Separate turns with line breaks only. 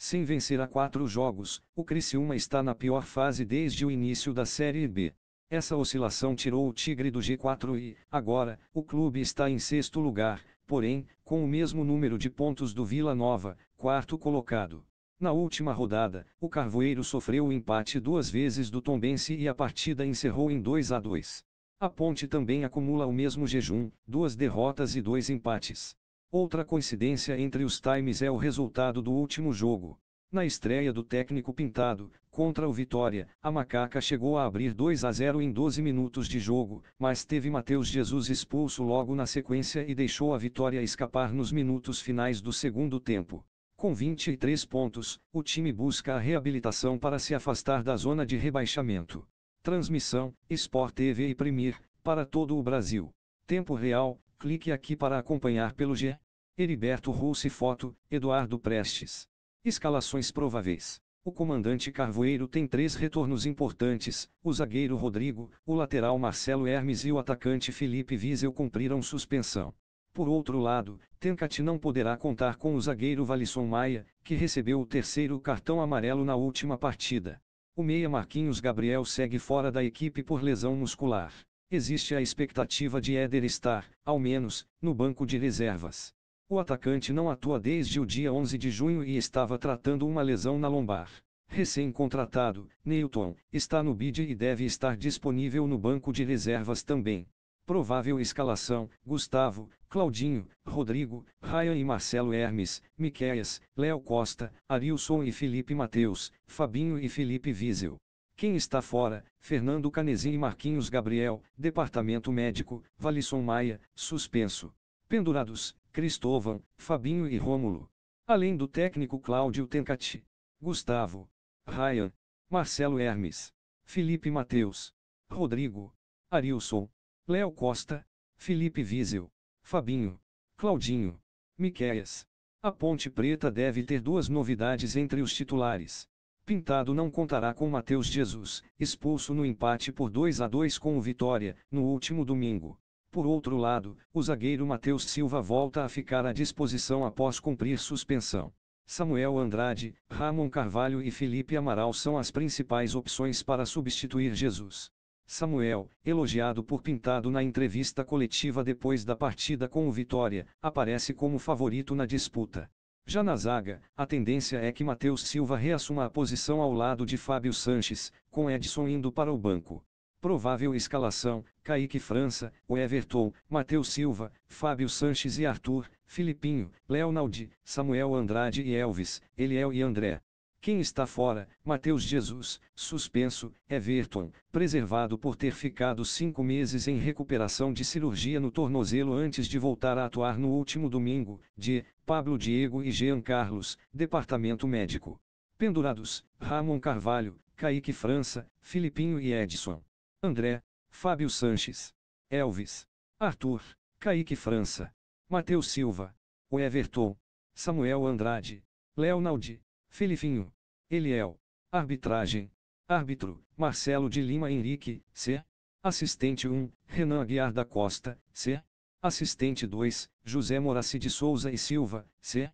Sem vencer a quatro jogos, o Criciúma está na pior fase desde o início da Série B. Essa oscilação tirou o Tigre do G4 e, agora, o clube está em sexto lugar, porém, com o mesmo número de pontos do Vila Nova, quarto colocado. Na última rodada, o Carvoeiro sofreu o empate duas vezes do Tombense e a partida encerrou em 2 a 2. A Ponte também acumula o mesmo jejum, duas derrotas e dois empates. Outra coincidência entre os times é o resultado do último jogo. Na estreia do técnico pintado, contra o Vitória, a Macaca chegou a abrir 2 a 0 em 12 minutos de jogo, mas teve Matheus Jesus expulso logo na sequência e deixou a vitória escapar nos minutos finais do segundo tempo. Com 23 pontos, o time busca a reabilitação para se afastar da zona de rebaixamento. Transmissão: Sport TV e Premier, para todo o Brasil. Tempo real, clique aqui para acompanhar pelo G. Heriberto Rousse Foto, Eduardo Prestes. Escalações prováveis. O comandante Carvoeiro tem três retornos importantes: o zagueiro Rodrigo, o lateral Marcelo Hermes e o atacante Felipe Wiesel cumpriram suspensão. Por outro lado, Tenkat não poderá contar com o zagueiro Valisson Maia, que recebeu o terceiro cartão amarelo na última partida. O meia Marquinhos Gabriel segue fora da equipe por lesão muscular existe a expectativa de Éder estar, ao menos, no banco de reservas. O atacante não atua desde o dia 11 de junho e estava tratando uma lesão na lombar. Recém-contratado, Newton, está no bid e deve estar disponível no banco de reservas também. Provável escalação: Gustavo, Claudinho, Rodrigo, Ryan e Marcelo Hermes, Miqueias, Léo Costa, Arilson e Felipe Mateus, Fabinho e Felipe Wiesel. Quem está fora? Fernando Canesim e Marquinhos Gabriel, Departamento Médico, Valisson Maia, suspenso. Pendurados, Cristóvão, Fabinho e Rômulo. Além do técnico Cláudio Tencati, Gustavo, Ryan, Marcelo Hermes, Felipe Mateus, Rodrigo, Arilson, Léo Costa, Felipe Wiesel, Fabinho, Claudinho, Miquéias. A Ponte Preta deve ter duas novidades entre os titulares. Pintado não contará com Matheus Jesus, expulso no empate por 2 a 2 com o Vitória, no último domingo. Por outro lado, o zagueiro Matheus Silva volta a ficar à disposição após cumprir suspensão. Samuel Andrade, Ramon Carvalho e Felipe Amaral são as principais opções para substituir Jesus. Samuel, elogiado por Pintado na entrevista coletiva depois da partida com o Vitória, aparece como favorito na disputa. Já na zaga, a tendência é que Matheus Silva reassuma a posição ao lado de Fábio Sanches, com Edson indo para o banco. Provável escalação: Kaique França, Everton, Matheus Silva, Fábio Sanches e Arthur, Filipinho, Leonaldi, Samuel Andrade e Elvis, Eliel e André. Quem está fora? Matheus Jesus, suspenso, Everton, preservado por ter ficado cinco meses em recuperação de cirurgia no tornozelo antes de voltar a atuar no último domingo, de Pablo Diego e Jean Carlos, Departamento Médico. Pendurados, Ramon Carvalho, Kaique França, Filipinho e Edson. André, Fábio Sanches. Elvis. Arthur, Kaique França. Matheus Silva. O Everton. Samuel Andrade. Leonaldi. Filipinho, Eliel. Arbitragem. Árbitro, Marcelo de Lima Henrique, C. Assistente 1, Renan Aguiar da Costa, C. Assistente 2, José Moraci de Souza e Silva, C.